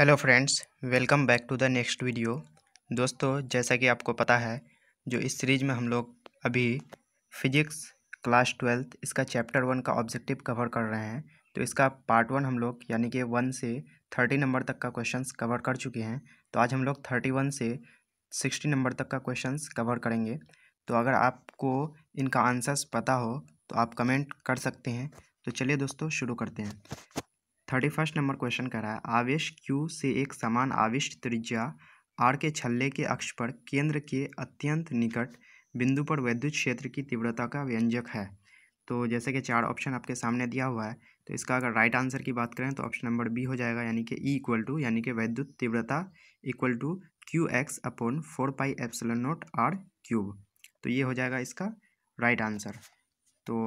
hello friends welcome back to the next video दोस्तों जैसा कि आपको पता है जो इस सीरीज में हम लोग अभी फिजिक्स क्लास ट्वेल्थ इसका चैप्टर वन का ऑब्जेक्टिव कवर कर रहे हैं तो इसका पार्ट वन हम लोग यानी कि वन से थर्टी नंबर तक का क्वेश्चंस कवर कर चुके हैं तो आज हम लोग थर्टी वन से सिक्सटी नंबर तक का क्वेश्चन कवर करेंगे तो अगर आपको इनका आंसर्स पता हो तो आप कमेंट कर सकते हैं तो चलिए दोस्तों शुरू करते हैं थर्टी फर्स्ट नंबर क्वेश्चन कह रहा है आवेश क्यू से एक समान आविष्ट त्रिज्या आर के छल्ले के अक्ष पर केंद्र के अत्यंत निकट बिंदु पर वैद्युत क्षेत्र की तीव्रता का व्यंजक है तो जैसे कि चार ऑप्शन आपके सामने दिया हुआ है तो इसका अगर राइट आंसर की बात करें तो ऑप्शन नंबर बी हो जाएगा यानी कि ई इक्वल टू यानी कि वैद्युत तीव्रता equal to Q X upon four pi epsilon naught R cube तो ये हो जाएगा इसका राइट आंसर तो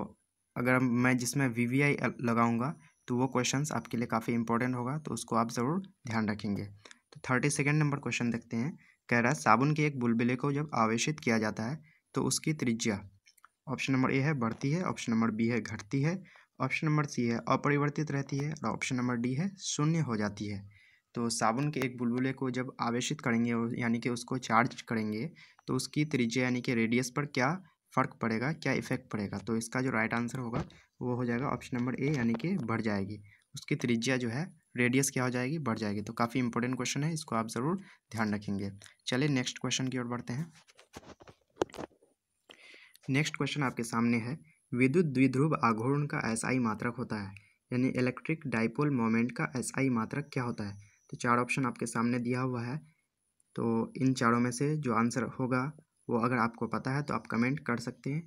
अगर मैं जिसमें वी वी आई लगाऊँगा तो वो क्वेश्चन आपके लिए काफ़ी इंपॉर्टेंट होगा तो उसको आप ज़रूर ध्यान रखेंगे तो थर्टी सेकेंड नंबर क्वेश्चन देखते हैं कह रहा है साबुन के एक बुलबुले को जब आवेशित किया जाता है तो उसकी त्रिज्या ऑप्शन नंबर ए है बढ़ती है ऑप्शन नंबर बी है घटती है ऑप्शन नंबर सी है अपरिवर्तित रहती है और ऑप्शन नंबर डी है शून्य हो जाती है तो साबुन के एक बुलबुले को जब आवेशित करेंगे यानी कि उसको चार्ज करेंगे तो उसकी त्रिज्या यानी कि रेडियस पर क्या फ़र्क पड़ेगा क्या इफ़ेक्ट पड़ेगा तो इसका जो राइट आंसर होगा वो हो जाएगा ऑप्शन नंबर ए यानी कि बढ़ जाएगी उसकी त्रिज्या जो है रेडियस क्या हो जाएगी बढ़ जाएगी तो काफ़ी इंपॉर्टेंट क्वेश्चन है इसको आप ज़रूर ध्यान रखेंगे चलिए नेक्स्ट क्वेश्चन की ओर बढ़ते हैं नेक्स्ट क्वेश्चन आपके सामने है विद्युत द्विध्रुव आघूर्ण का एसआई मात्रक होता है यानी इलेक्ट्रिक डाइपोल मोमेंट का एसआई मात्रक क्या होता है तो चार ऑप्शन आपके सामने दिया हुआ है तो इन चारों में से जो आंसर होगा वो अगर आपको पता है तो आप कमेंट कर सकते हैं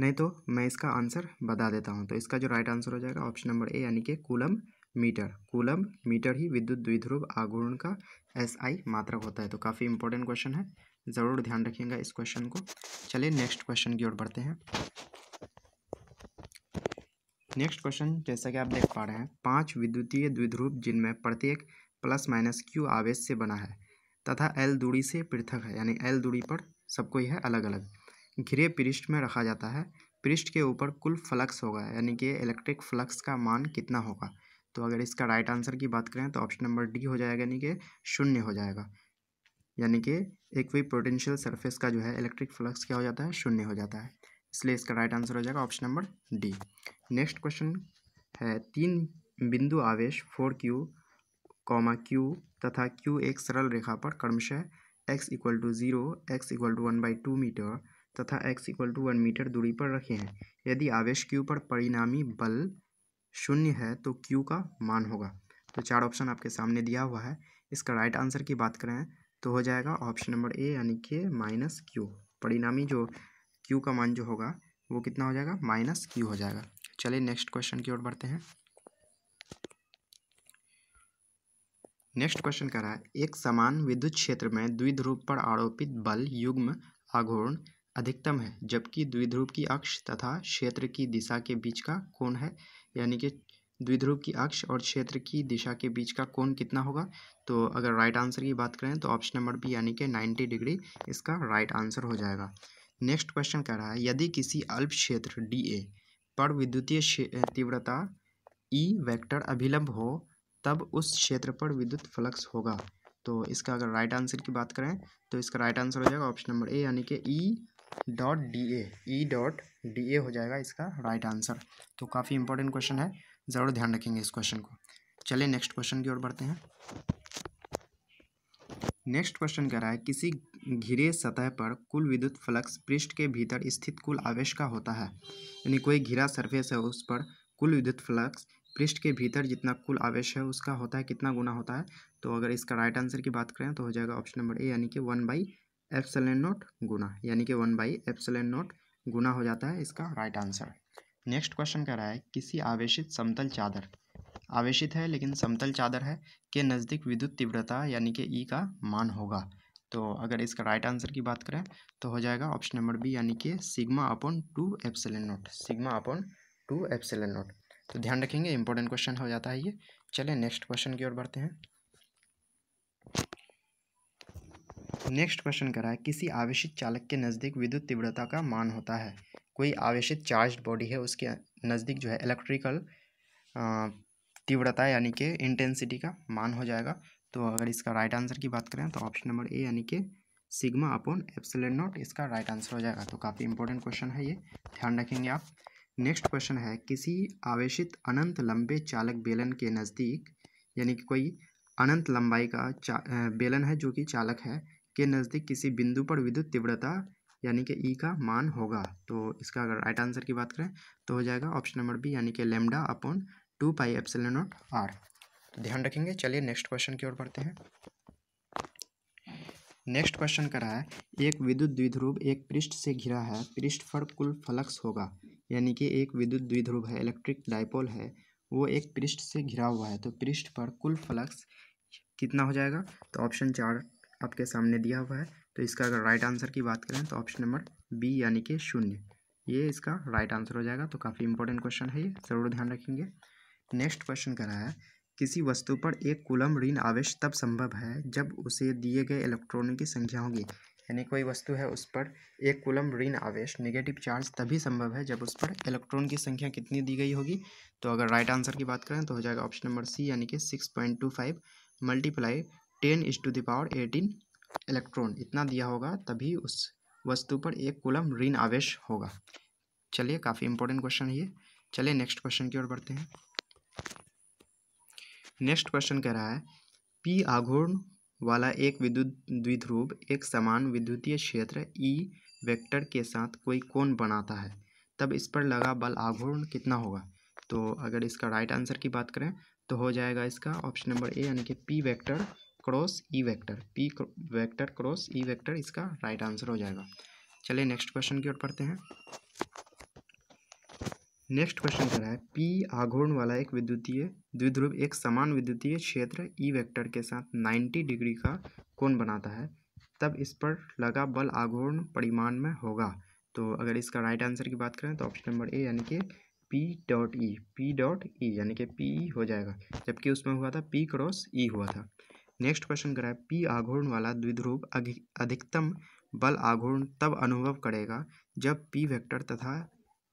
नहीं तो मैं इसका आंसर बता देता हूँ तो इसका जो राइट आंसर हो जाएगा ऑप्शन नंबर ए यानी कि कूलम मीटर कूलम मीटर ही विद्युत द्विध्रुव आघूर्ण का एस आई मात्रक होता है तो काफ़ी इंपॉर्टेंट क्वेश्चन है ज़रूर ध्यान रखिएगा इस क्वेश्चन को चलिए नेक्स्ट क्वेश्चन की ओर बढ़ते हैं नेक्स्ट क्वेश्चन जैसा कि आप देख पा रहे हैं पाँच विद्युतीय द्विध्रुव जिनमें प्रत्येक प्लस माइनस क्यू आवेश से बना है तथा एल दूरी से पृथक है यानी एल दूरी पर सबको यह अलग अलग घिरे पृष्ठ में रखा जाता है पृष्ठ के ऊपर कुल फ्लक्स होगा यानी कि इलेक्ट्रिक फ्लक्स का मान कितना होगा तो अगर इसका राइट आंसर की बात करें तो ऑप्शन नंबर डी हो जाएगा यानी कि शून्य हो जाएगा यानी कि एक भी पोटेंशियल सरफेस का जो है इलेक्ट्रिक फ्लक्स क्या हो जाता है शून्य हो जाता है इसलिए इसका राइट आंसर हो जाएगा option number D next question है तीन बिंदु आवेश फोर क्यू कॉमा क्यू तथा क्यू एक सरल रेखा पर क्रमशः X equal to zero X equal to one by two metre तथा X equal to one metre दूरी पर रखे हैं यदि आवेश क्यू पर परिणामी बल शून्य है तो क्यू का मान होगा तो चार ऑप्शन आपके सामने दिया हुआ है इसका राइट आंसर की बात करें तो हो जाएगा ऑप्शन नंबर ए यानी कि माइनस क्यू परिणामी जो क्यू का मान जो होगा वो कितना हो जाएगा माइनस क्यू हो जाएगा चलिए नेक्स्ट क्वेश्चन की ओर बढ़ते हैं नेक्स्ट क्वेश्चन कह रहा है एक समान विद्युत क्षेत्र में द्विध्रुव पर आरोपित बल युग्म आघूर्ण अधिकतम है जबकि द्विध्रुव की अक्ष तथा क्षेत्र की दिशा के बीच का कोण है यानी कि द्विध्रुव की अक्ष और क्षेत्र की दिशा के बीच का कोण कितना होगा तो अगर राइट आंसर की बात करें तो ऑप्शन नंबर बी यानी कि नाइन्टी डिग्री इसका राइट आंसर हो जाएगा नेक्स्ट क्वेश्चन कह रहा है यदि किसी अल्प क्षेत्र डी ए पर विद्युतीय तीव्रता ई e वेक्टर अभिलंब हो तब उस क्षेत्र पर विद्युत फ्लक्स होगा तो इसका अगर राइट आंसर की बात करें तो इसका राइट आंसर हो जाएगा ऑप्शन नंबर ए यानी कि E dot D A E dot D A हो जाएगा इसका राइट आंसर तो काफ़ी इंपॉर्टेंट क्वेश्चन है ज़रूर ध्यान रखेंगे इस क्वेश्चन को चलिए नेक्स्ट क्वेश्चन की ओर बढ़ते हैं नेक्स्ट क्वेश्चन कह रहा है किसी घिरे सतह पर कुल विद्युत फ्लक्स पृष्ठ के भीतर स्थित कुल आवेश का होता है यानी कोई घिरा सरफेस है उस पर कुल विद्युत फ्लक्स पृष्ठ के भीतर जितना कुल आवेश है उसका होता है कितना गुना होता है तो अगर इसका राइट आंसर की बात करें तो हो जाएगा ऑप्शन नंबर ए यानी कि वन बाई एप्सलन नोट गुना यानी कि वन बाई एप्सलन नोट गुना हो जाता है इसका राइट आंसर नेक्स्ट क्वेश्चन कह रहा है किसी आवेशित समतल चादर आवेशित है लेकिन समतल चादर है के नज़दीक विद्युत तीव्रता यानी कि ई e का मान होगा तो अगर इसका राइट आंसर की बात करें तो हो जाएगा ऑप्शन नंबर बी यानी कि sigma upon two epsilon naught sigma upon two epsilon naught तो ध्यान रखेंगे इंपॉर्टेंट क्वेश्चन हो जाता है ये चले नेक्स्ट क्वेश्चन की ओर बढ़ते हैं नेक्स्ट क्वेश्चन रहा है किसी आवेशित चालक के नज़दीक विद्युत तीव्रता का मान होता है कोई आवेशित चार्ज बॉडी है उसके नज़दीक जो है इलेक्ट्रिकल तीव्रता यानी कि इंटेंसिटी का मान हो जाएगा तो अगर इसका राइट आंसर की बात करें तो ऑप्शन नंबर ए यानी कि सिग्मा अपॉन एप्सिलेंट नॉट इसका राइट आंसर हो जाएगा तो काफ़ी इंपॉर्टेंट क्वेश्चन है ये ध्यान रखेंगे आप नेक्स्ट क्वेश्चन है किसी आवेशित अनंत लंबे चालक बेलन के नज़दीक यानी कि कोई अनंत लंबाई का बेलन है जो कि चालक है के नज़दीक किसी बिंदु पर विद्युत तीव्रता यानी कि ई e का मान होगा तो इसका अगर राइट आंसर की बात करें तो हो जाएगा ऑप्शन नंबर बी यानी कि lambda upon two pi epsilon naught R तो ध्यान रखेंगे चलिए नेक्स्ट क्वेश्चन की ओर बढ़ते हैं नेक्स्ट क्वेश्चन करा है एक विद्युत द्विध्रुव एक पृष्ठ से घिरा है पृष्ठ पर कुल फलक्स होगा यानी कि एक विद्युत द्विध्रुव है इलेक्ट्रिक डाइपोल है वो एक पृष्ठ से घिरा हुआ है तो पृष्ठ पर कुल फ्लक्स कितना हो जाएगा तो ऑप्शन चार आपके सामने दिया हुआ है तो इसका अगर राइट आंसर की बात करें तो ऑप्शन नंबर बी यानी कि शून्य ये इसका राइट आंसर हो जाएगा तो काफ़ी इंपॉर्टेंट क्वेश्चन है ये ज़रूर ध्यान रखेंगे नेक्स्ट क्वेश्चन कह रहा है किसी वस्तु पर एक कुलम ऋण आवेश तब संभव है जब उसे दिए गए इलेक्ट्रॉनों की संख्या होगी यानी कोई वस्तु है उस पर एक कुलम ऋण आवेश निगेटिव चार्ज तभी संभव है जब उस पर इलेक्ट्रॉन की संख्या कितनी दी गई होगी तो अगर राइट आंसर की बात करें तो हो जाएगा ऑप्शन नंबर सी यानी कि six point two five multiply ten is to the power eighteen electron इतना दिया होगा तभी उस वस्तु पर एक कुलम ऋण आवेश होगा चलिए काफ़ी इंपॉर्टेंट क्वेश्चन है ये चलिए नेक्स्ट क्वेश्चन की ओर बढ़ते हैं नेक्स्ट क्वेश्चन कह रहा है पी आघूर्ण वाला एक विद्युत द्विध्रुव एक समान विद्युतीय क्षेत्र ई e वेक्टर के साथ कोई कोण बनाता है तब इस पर लगा बल आघूर्ण कितना होगा तो अगर इसका राइट आंसर की बात करें तो हो जाएगा इसका ऑप्शन नंबर ए यानी कि P vector cross E vector P vector cross E vector इसका राइट आंसर हो जाएगा चलिए नेक्स्ट क्वेश्चन की ओर पढ़ते हैं नेक्स्ट क्वेश्चन कह रहा है पी आघूर्ण वाला एक विद्युतीय द्विध्रुव एक समान विद्युतीय क्षेत्र ई e वेक्टर के साथ 90 डिग्री का कोण बनाता है तब इस पर लगा बल आघूर्ण परिमाण में होगा तो अगर इसका राइट आंसर की बात करें तो ऑप्शन नंबर ए यानी कि P dot E P dot E यानी कि पी ई e हो जाएगा जबकि उसमें हुआ था पी क्रॉस ई हुआ था नेक्स्ट क्वेश्चन कह रहा है पी आघूर्ण वाला द्विध्रुव अधिकतम बल आघूर्ण तब अनुभव करेगा जब पी वेक्टर तथा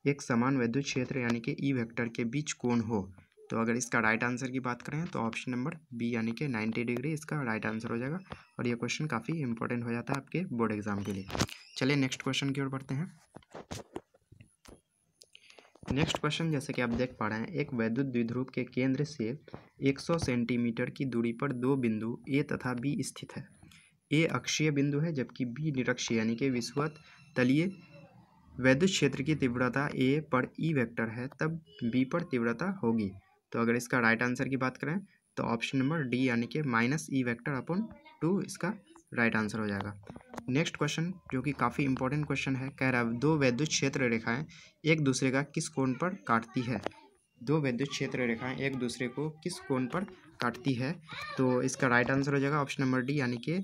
एक समान वैद्युत क्षेत्र यानी कि ई e वेक्टर के बीच कोण हो तो अगर इसका राइट आंसर की बात करें तो ऑप्शन नंबर बी यानी कि 90 डिग्री इसका राइट आंसर हो जाएगा और ये क्वेश्चन काफ़ी इंपॉर्टेंट हो जाता है आपके बोर्ड एग्जाम के लिए चलिए नेक्स्ट क्वेश्चन की ओर बढ़ते हैं नेक्स्ट क्वेश्चन जैसे कि आप देख पा रहे हैं एक वैद्युत द्विध्रुव के केंद्र से 100 सेंटीमीटर की दूरी पर दो बिंदु ए तथा बी स्थित है ए अक्षीय बिंदु है जबकि बी निरक्षीय यानी कि विश्वत तलीय वैद्युत क्षेत्र की तीव्रता ए पर ई e वेक्टर है तब बी पर तीव्रता होगी तो अगर इसका राइट आंसर की बात करें तो ऑप्शन नंबर डी यानी कि minus E vector upon two इसका राइट आंसर हो जाएगा नेक्स्ट क्वेश्चन जो कि काफ़ी इंपॉर्टेंट क्वेश्चन है कह रहा है दो वैद्युत क्षेत्र रेखाएं एक दूसरे का किस कोण पर काटती है दो वैद्युत क्षेत्र रेखाएं एक दूसरे को किस कोण पर काटती है तो इसका राइट आंसर हो जाएगा ऑप्शन नंबर डी यानी कि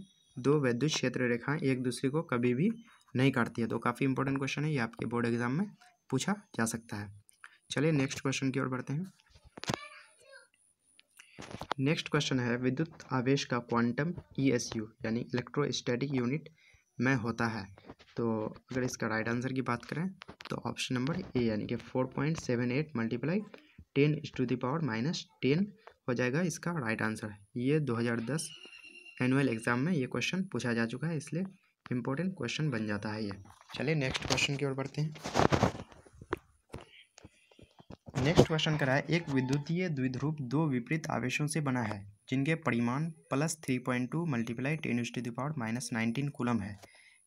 दो वैद्युत क्षेत्र रेखाएं एक दूसरे को कभी भी नहीं काटती है तो काफ़ी इंपॉर्टेंट क्वेश्चन है ये आपके बोर्ड एग्जाम में पूछा जा सकता है चलिए नेक्स्ट क्वेश्चन की ओर बढ़ते हैं नेक्स्ट क्वेश्चन है विद्युत आवेश का क्वांटम ईएसयू e यानी इलेक्ट्रोस्टैटिक यूनिट में होता है तो अगर इसका राइट आंसर की बात करें तो ऑप्शन नंबर ए यानी कि four point seven eight multiply ten to the power minus ten हो जाएगा इसका राइट आंसर ये दो हजार दस एनुअल एग्ज़ाम में ये क्वेश्चन पूछा जा चुका है इसलिए इम्पोर्टेंट क्वेश्चन बन जाता है ये चलिए नेक्स्ट क्वेश्चन की ओर बढ़ते हैं नेक्स्ट क्वेश्चन करा है एक विद्युतीय द्विध्रुव दो विपरीत आवेशों से बना है जिनके परिमाण plus three point two multiply ten to the power minus nineteen coulomb है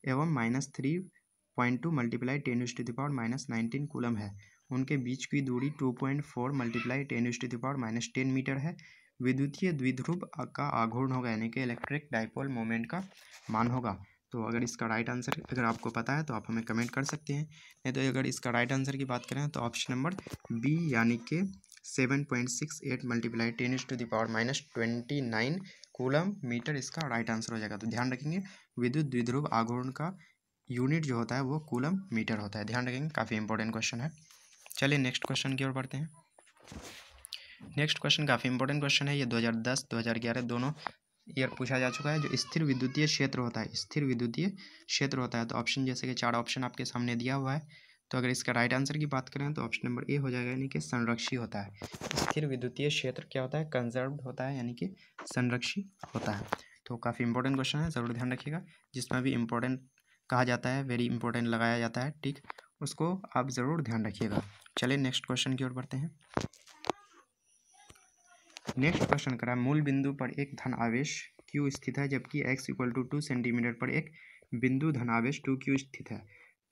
एवं minus three point two multiply ten to the power minus nineteen coulomb है उनके बीच की दूरी two point four multiply ten to the power minus ten metre है विद्युतीय द्विध्रुव का आघूर्ण होगा यानी कि इलेक्ट्रिक डाइपोल मोमेंट का मान होगा तो अगर इसका राइट आंसर अगर आपको पता है तो आप हमें कमेंट कर सकते हैं नहीं तो अगर इसका राइट आंसर की बात करें तो ऑप्शन नंबर बी यानी कि seven point six eight multiply ten is to the power minus twenty nine coulomb metre इसका राइट आंसर हो जाएगा तो ध्यान रखेंगे विद्युत द्विध्रुव आघूर्ण का यूनिट जो होता है वो कूलम मीटर होता है ध्यान रखेंगे काफ़ी इंपॉर्टेंट क्वेश्चन है चलिए नेक्स्ट क्वेश्चन की ओर बढ़ते हैं नेक्स्ट क्वेश्चन काफ़ी इंपॉर्टेंट क्वेश्चन है ये 2010 2011 दोनों ईयर पूछा जा चुका है जो स्थिर विद्युतीय क्षेत्र होता है स्थिर विद्युतीय क्षेत्र होता है तो ऑप्शन जैसे कि चार ऑप्शन आपके सामने दिया हुआ है तो अगर इसका राइट आंसर की बात करें तो ऑप्शन नंबर ए हो जाएगा यानी कि संरक्षी होता है स्थिर विद्युतीय क्षेत्र क्या होता है कंजर्व होता है यानी कि संरक्षी होता है तो काफ़ी इंपॉर्टेंट क्वेश्चन है ज़रूर ध्यान रखिएगा जिसमें भी इंपॉर्टेंट कहा जाता है वेरी इंपॉर्टेंट लगाया जाता है ठीक उसको आप ज़रूर ध्यान रखिएगा चलिए नेक्स्ट क्वेश्चन की ओर बढ़ते हैं नेक्स्ट क्वेश्चन करा मूल बिंदु पर एक धन आवेश क्यू स्थित है जबकि X equal to two centimetre पर एक बिंदु धन आवेश टू क्यू स्थित है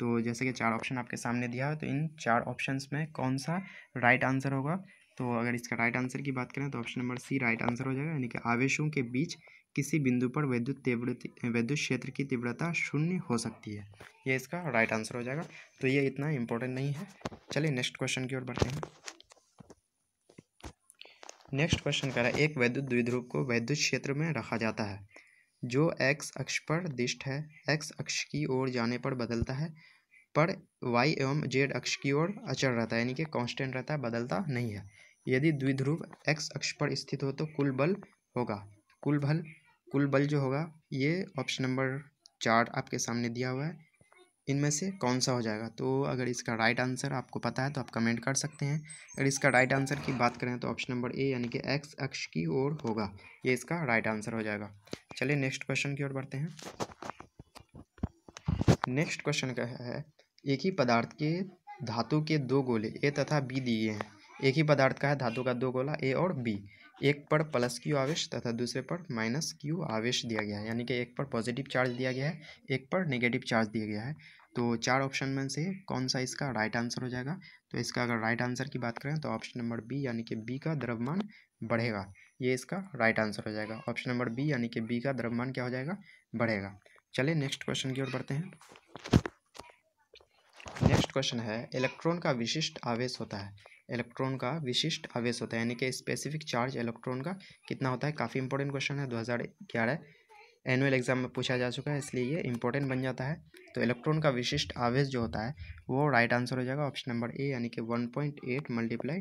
तो जैसे कि चार ऑप्शन आपके सामने दिया है तो इन चार ऑप्शंस में कौन सा राइट आंसर होगा तो अगर इसका राइट आंसर की बात करें तो option number C right answer हो जाएगा यानी कि आवेशों के बीच किसी बिंदु पर वैद्युत तीव्रता वैद्युत क्षेत्र की तीव्रता शून्य हो सकती है ये इसका राइट आंसर हो जाएगा तो ये इतना इंपॉर्टेंट नहीं है चलिए नेक्स्ट क्वेश्चन की ओर बढ़ते हैं नेक्स्ट क्वेश्चन कह रहा है एक वैद्युत द्विध्रुव को वैद्युत क्षेत्र में रखा जाता है जो एक्स अक्ष पर दिष्ट है एक्स अक्ष की ओर जाने पर बदलता है पर वाई एवं जेड अक्ष की ओर अचल रहता है यानी कि कांस्टेंट रहता है बदलता नहीं है यदि द्विध्रुव एक्स अक्ष पर स्थित हो तो कुल बल होगा कुल बल कुल बल जो होगा ये ऑप्शन नंबर चार आपके सामने दिया हुआ है इनमें से कौन सा हो जाएगा तो अगर इसका राइट आंसर आपको पता है तो आप कमेंट कर सकते हैं अगर इसका राइट आंसर की बात करें तो ऑप्शन नंबर ए यानी कि एक्स अक्ष की ओर होगा ये इसका राइट आंसर हो जाएगा चलिए नेक्स्ट क्वेश्चन की ओर बढ़ते हैं नेक्स्ट क्वेश्चन का है एक ही पदार्थ के धातु के दो गोले ए तथा बी दिए हैं एक ही पदार्थ का है धातु का दो गोला ए और बी एक पर प्लस क्यू आवेश तथा दूसरे पर माइनस क्यू आवेश दिया गया है यानी कि एक पर पॉजिटिव चार्ज दिया गया है एक पर नेगेटिव चार्ज दिया गया है तो चार ऑप्शन में से कौन सा इसका राइट आंसर हो जाएगा तो इसका अगर राइट आंसर की बात करें तो ऑप्शन नंबर बी यानी कि बी का द्रव्यमान बढ़ेगा ये इसका राइट आंसर हो जाएगा ऑप्शन नंबर बी यानी कि बी का द्रव्यमान क्या हो जाएगा बढ़ेगा चलिए नेक्स्ट क्वेश्चन की ओर बढ़ते हैं नेक्स्ट क्वेश्चन है इलेक्ट्रॉन का विशिष्ट आवेश होता है इलेक्ट्रॉन का विशिष्ट आवेश होता है यानी कि स्पेसिफिक चार्ज इलेक्ट्रॉन का कितना होता है काफ़ी इंपॉर्टेंट क्वेश्चन है ग्यारह एनुअल एग्जाम में पूछा जा चुका है इसलिए ये इंपॉर्टेंट बन जाता है तो इलेक्ट्रॉन का विशिष्ट आवेश जो होता है वो राइट आंसर हो जाएगा ऑप्शन नंबर ए यानी कि one point eight multiply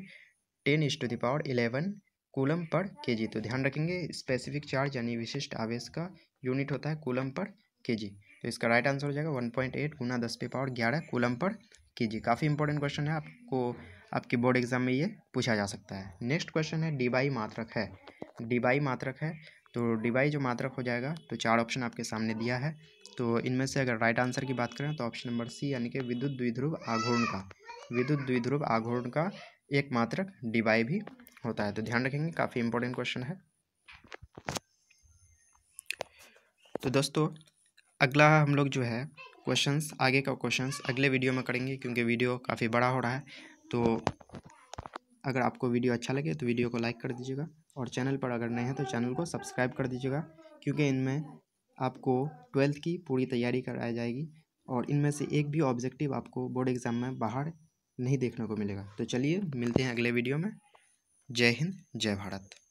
ten is to the power eleven coulomb पर जी तो ध्यान रखेंगे स्पेसिफिक चार्ज यानी विशिष्ट आवेश का यूनिट होता है कूलम पर जी तो इसका राइट आंसर हो जाएगा वन पॉइंट एट गुना दस पे पावर ग्यारह कूलम पर जी काफ़ी इंपॉर्टेंट क्वेश्चन है आपको आपके बोर्ड एग्जाम में ये पूछा जा सकता है नेक्स्ट क्वेश्चन है डिबाई मात्रक है डिबाई मात्रक है तो डिवाई जो मात्रक हो जाएगा तो चार ऑप्शन आपके सामने दिया है तो इनमें से अगर राइट आंसर की बात करें तो ऑप्शन नंबर सी यानी कि विद्युत द्विध्रुव आघूर्ण का विद्युत द्विध्रुव आघूर्ण का एक मात्रक डिवाई भी होता है तो ध्यान रखेंगे काफ़ी इंपॉर्टेंट क्वेश्चन है तो दोस्तों अगला हम लोग जो है क्वेश्चंस आगे का क्वेश्चंस अगले वीडियो में करेंगे क्योंकि वीडियो काफ़ी बड़ा हो रहा है तो अगर आपको वीडियो अच्छा लगे तो वीडियो को लाइक कर दीजिएगा और चैनल पर अगर नए हैं तो चैनल को सब्सक्राइब कर दीजिएगा क्योंकि इनमें आपको ट्वेल्थ की पूरी तैयारी कराई जाएगी और इनमें से एक भी ऑब्जेक्टिव आपको बोर्ड एग्ज़ाम में बाहर नहीं देखने को मिलेगा तो चलिए मिलते हैं अगले वीडियो में जय हिंद जय भारत